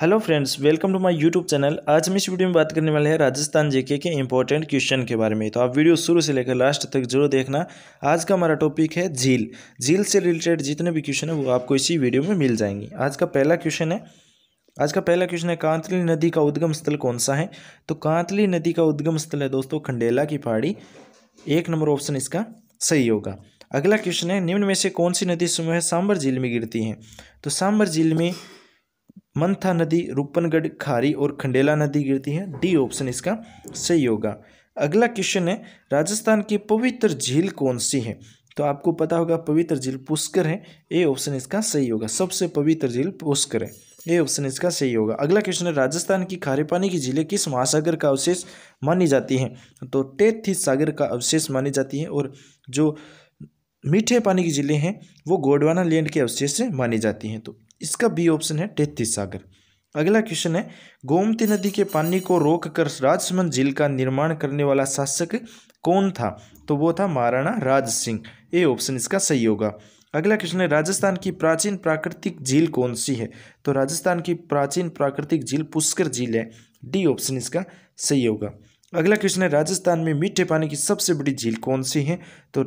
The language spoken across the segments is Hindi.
hello friends welcome to my YouTube channel आज हम इस वीडियो में बात करने वाले हैं राजस्थान जेके के इंपॉर्टेंट क्वेश्चन के बारे में तो आप वीडियो शुरू से लेकर लास्ट तक जरूर देखना आज का हमारा टॉपिक है झील झील से रिलेटेड जितने भी क्वेश्चन है वो आपको इसी वीडियो में मिल जाएंगी आज का पहला क्वेश्चन है आज का पहला क्वेश्चन है कांतली नदी का उद्गम स्थल कौन सा है तो कांतली नदी का उद्गम स्थल है दोस्तों खंडेला की पहाड़ी एक नंबर ऑप्शन इसका सही होगा अगला क्वेश्चन है निम्न में से कौन सी नदी समूह सांबर झील में गिरती है तो सांबर झील में मंथा नदी रूपनगढ़ खारी और खंडेला नदी गिरती है डी ऑप्शन इसका सही होगा अगला क्वेश्चन है राजस्थान की पवित्र झील कौन सी है तो आपको पता होगा पवित्र झील पुष्कर है ए ऑप्शन इसका सही होगा सबसे पवित्र झील पुष्कर है ए ऑप्शन इसका सही होगा अगला क्वेश्चन है राजस्थान की खारे पानी की झीलें किस महासागर का अवशेष मानी जाती हैं तो टेथी सागर का अवशेष मानी जाती है और जो मीठे पानी की झीलें हैं वो गोडवाना लैंड के अवशेष से मानी जाती हैं तो इसका बी ऑप्शन है तैतीस सागर अगला क्वेश्चन है गोमती नदी के पानी को रोककर राजसमंद झील का निर्माण करने वाला शासक कौन था तो वो था महाराणा राज सिंह ए ऑप्शन इसका सही होगा अगला क्वेश्चन है राजस्थान की प्राचीन प्राकृतिक झील कौन सी है तो राजस्थान की प्राचीन प्राकृतिक झील पुष्कर झील है डी ऑप्शन इसका सही होगा अगला क्वेश्चन है राजस्थान में मीठे पानी की सबसे बड़ी झील कौन सी है तो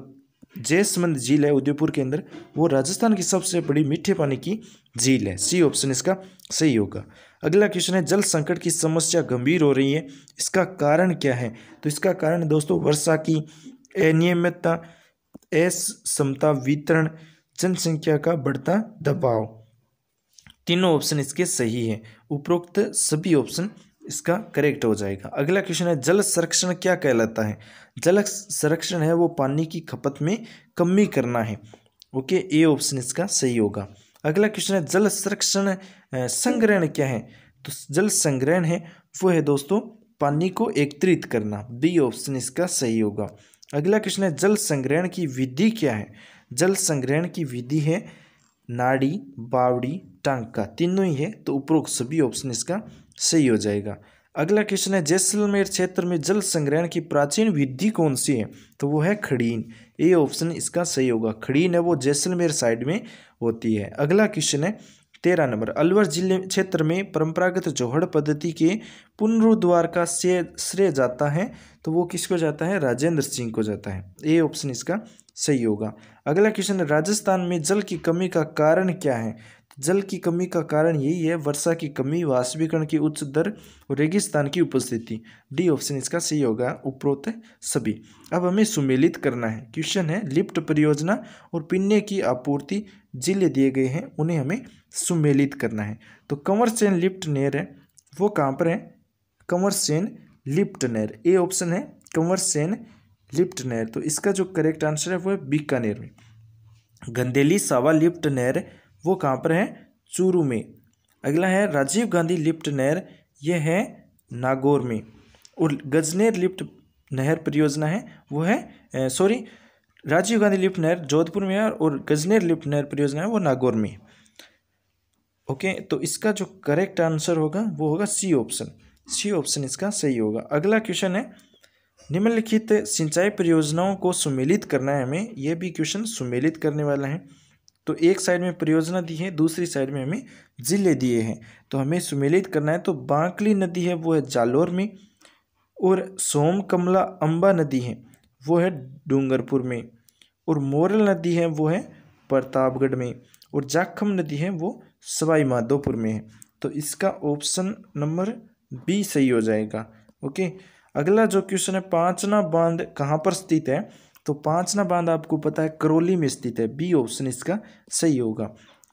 जयसमंद झील है उदयपुर के अंदर वो राजस्थान की सबसे बड़ी मीठे पानी की झील है सी ऑप्शन इसका सही होगा अगला क्वेश्चन है जल संकट की समस्या गंभीर हो रही है इसका कारण क्या है तो इसका कारण दोस्तों वर्षा की अनियमितता असमता वितरण जनसंख्या का बढ़ता दबाव तीनों ऑप्शन इसके सही है उपरोक्त सभी ऑप्शन इसका करेक्ट हो जाएगा अगला क्वेश्चन है जल संरक्षण क्या कहलाता है जल संरक्षण है वो पानी की खपत में कमी करना है ओके ए ऑप्शन इसका सही होगा अगला क्वेश्चन है जल संरक्षण संग्रहण क्या है तो जल संग्रहण है वो है दोस्तों पानी को एकत्रित करना बी ऑप्शन इसका सही होगा अगला क्वेश्चन है जल संग्रहण की विधि क्या है जल संग्रहण की विधि है नाड़ी बावड़ी टांग का तीनों ही है तो उपरोक्त सभी ऑप्शन इसका सही हो जाएगा अगला क्वेश्चन है जैसलमेर क्षेत्र में जल संग्रहण की प्राचीन विधि कौन सी है तो वो है खड़ीन ये ऑप्शन इसका सही होगा खड़ीन है वो जैसलमेर साइड में होती है अगला क्वेश्चन है तेरह नंबर अलवर जिले क्षेत्र में परंपरागत जोहड़ पद्धति के पुनरुद्वार का श्रेय श्रेय जाता है तो वो किसको जाता है राजेंद्र सिंह को जाता है ए ऑप्शन इसका सही होगा अगला क्वेश्चन है राजस्थान में जल की कमी का कारण क्या है तो जल की कमी का कारण यही है वर्षा की कमी वाष्पीकरण की उच्च दर और रेगिस्तान की उपस्थिति डी ऑप्शन इसका सही होगा उपरोक्त सभी अब हमें सुमेलित करना है क्वेश्चन है लिफ्ट परियोजना और पिन्ने की आपूर्ति जिले दिए गए हैं उन्हें हमें सुमेलित करना है तो कंवर सेन लिफ्ट नेर है वो कहाँ पर है कंवर सेन लिफ्ट नेर ए ऑप्शन है कंवर सेन लिप्ट नहर तो इसका जो करेक्ट आंसर है वो है बीकानेर में गंदेली सावा लिप्ट नहर वो कहाँ पर है चूरू में अगला है राजीव गांधी लिप्ट नहर यह है नागौर में और गजनेर लिप्ट नहर परियोजना है वो है सॉरी राजीव गांधी लिफ्ट नहर जोधपुर में है और गजनेर लिप्ट नहर परियोजना है वो नागौर में ओके तो इसका जो करेक्ट आंसर होगा वो होगा सी ऑप्शन सी ऑप्शन इसका सही होगा अगला क्वेश्चन है निम्नलिखित सिंचाई परियोजनाओं को सुमेलित करना है हमें यह भी क्वेश्चन सुमेलित करने वाला है तो एक साइड में परियोजना दी है दूसरी साइड में हमें ज़िले दिए हैं तो हमें सुमेलित करना है तो बांकली नदी है वो है जालोर में और सोम कमला अम्बा नदी है वो है डूंगरपुर में और मोरल नदी है वो है प्रतापगढ़ में और जाखम नदी है वो सवाई माधोपुर में है तो इसका ऑप्शन नंबर बी सही हो जाएगा ओके अगला जो क्वेश्चन है पांचना बांध कहाँ पर स्थित है तो पांचना बांध आपको पता है करौली में स्थित है बी ऑप्शन इसका सही होगा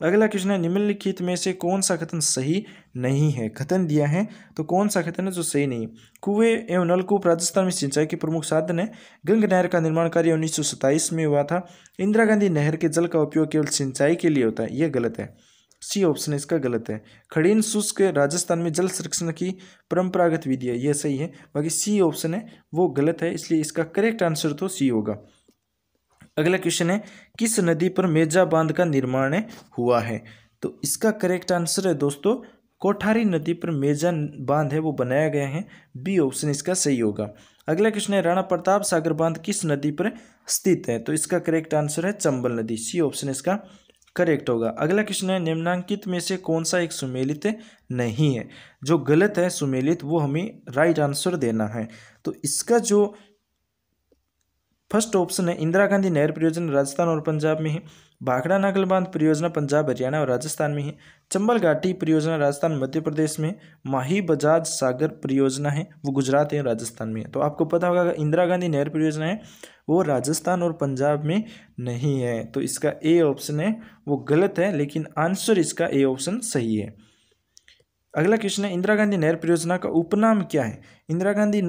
अगला क्वेश्चन है निम्नलिखित में से कौन सा कथन सही नहीं है कथन दिया है तो कौन सा कथन है जो सही नहीं कुएं एवं नलकूप राजस्थान में सिंचाई के प्रमुख साधन है गंग नहर का निर्माण कार्य उन्नीस में हुआ था इंदिरा गांधी नहर के जल का उपयोग केवल सिंचाई के लिए होता है यह गलत है सी ऑप्शन इसका गलत है खड़ीन शुष्क राजस्थान में जल संरक्षण की परंपरागत विधि है यह सही है बाकी सी ऑप्शन है वो गलत है इसलिए इसका करेक्ट आंसर तो सी होगा अगला क्वेश्चन है किस नदी पर मेजा बांध का निर्माण हुआ है तो इसका करेक्ट आंसर है दोस्तों कोठारी नदी पर मेजा बांध है वो बनाया गया है बी ऑप्शन इसका सही होगा अगला क्वेश्चन है राणा प्रताप सागर बांध किस नदी पर स्थित है तो इसका करेक्ट आंसर है चंबल नदी सी ऑप्शन इसका करेक्ट होगा अगला क्वेश्चन है निम्नांकित में से कौन सा एक सुमेलित नहीं है जो गलत है सुमेलित वो हमें राइट आंसर देना है तो इसका जो फर्स्ट ऑप्शन है इंदिरा गांधी नहर परियोजना राजस्थान और पंजाब में है भाखड़ा नागल बांध परियोजना पंजाब हरियाणा और राजस्थान में है चंबल घाटी परियोजना राजस्थान मध्य प्रदेश में माही बजाज सागर परियोजना है वो गुजरात है राजस्थान में है तो आपको पता होगा इंदिरा गांधी नहर परियोजना है वो राजस्थान और पंजाब में नहीं है तो इसका ए ऑप्शन है वो गलत है लेकिन आंसर इसका ए ऑप्शन सही है अगला क्वेश्चन है इंदिरा गांधी नहर परियोजना का उपनाम क्या है इंदिरा गांधी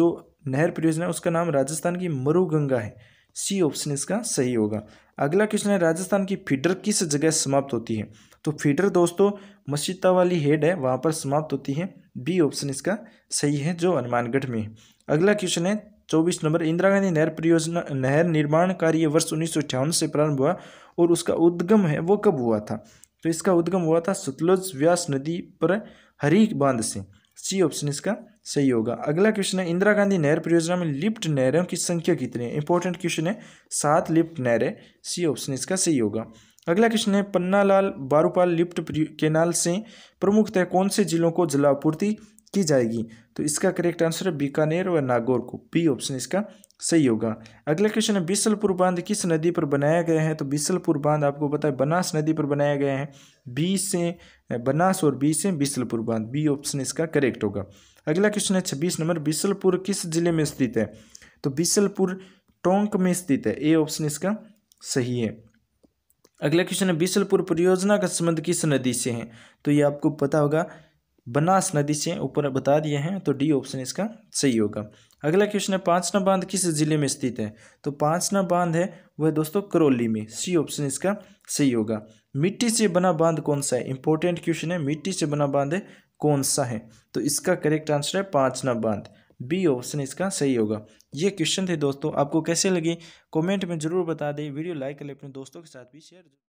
जो नहर परियोजना उसका नाम राजस्थान की मरुगंगा है सी ऑप्शन इसका सही होगा अगला क्वेश्चन है राजस्थान की फीडर किस जगह समाप्त होती है तो फीडर दोस्तों मस्जिदा वाली हेड है वहाँ पर समाप्त होती है बी ऑप्शन इसका सही है जो हनुमानगढ़ में है अगला क्वेश्चन है चौबीस नंबर इंदिरा गांधी नहर परियोजना नहर निर्माण कार्य वर्ष उन्नीस से प्रारंभ हुआ और उसका उद्गम है वो कब हुआ था तो इसका उद्गम हुआ था सतलुज व्यास नदी पर हरी बांध से सी ऑप्शन इसका सही होगा अगला क्वेश्चन है इंदिरा गांधी नहर परियोजना में लिफ्ट नहरों की संख्या कितनी है इंपॉर्टेंट क्वेश्चन है सात लिफ्ट नहरें सी ऑप्शन इसका सही होगा अगला क्वेश्चन है पन्नालाल बारूपाल लिफ्ट केनाल से प्रमुखतः कौन से जिलों को जलापूर्ति की जाएगी तो इसका करेक्ट आंसर है बीकानेर व नागौर को बी ऑप्शन इसका सही होगा अगला क्वेश्चन है बिसलपुर बांध किस नदी पर बनाया गया है तो बिसलपुर बांध आपको पता है बनास नदी पर बनाया गया है बी से बनास और बी से बिसलपुर बांध बी ऑप्शन इसका करेक्ट होगा अगला क्वेश्चन है छब्बीस नंबर बिसलपुर किस जिले में स्थित है तो बिसलपुर टोंक में स्थित है ए ऑप्शन इसका सही है अगला क्वेश्चन है बिसलपुर परियोजना का संबंध किस नदी से है तो ये आपको पता होगा बनास नदी से ऊपर बता दिए हैं तो डी ऑप्शन इसका सही होगा अगला क्वेश्चन है पांचना बांध किस जिले में स्थित है तो पांचना बांध है वह दोस्तों करौली में सी ऑप्शन इसका सही होगा मिट्टी से बना बांध कौन सा है इंपॉर्टेंट क्वेश्चन है मिट्टी से बना बांध है कौन सा है तो इसका करेक्ट आंसर है पांचना बांध बी ऑप्शन इसका सही होगा ये क्वेश्चन थे दोस्तों आपको कैसे लगे कमेंट में ज़रूर बता दें वीडियो लाइक करें अपने दोस्तों के साथ भी शेयर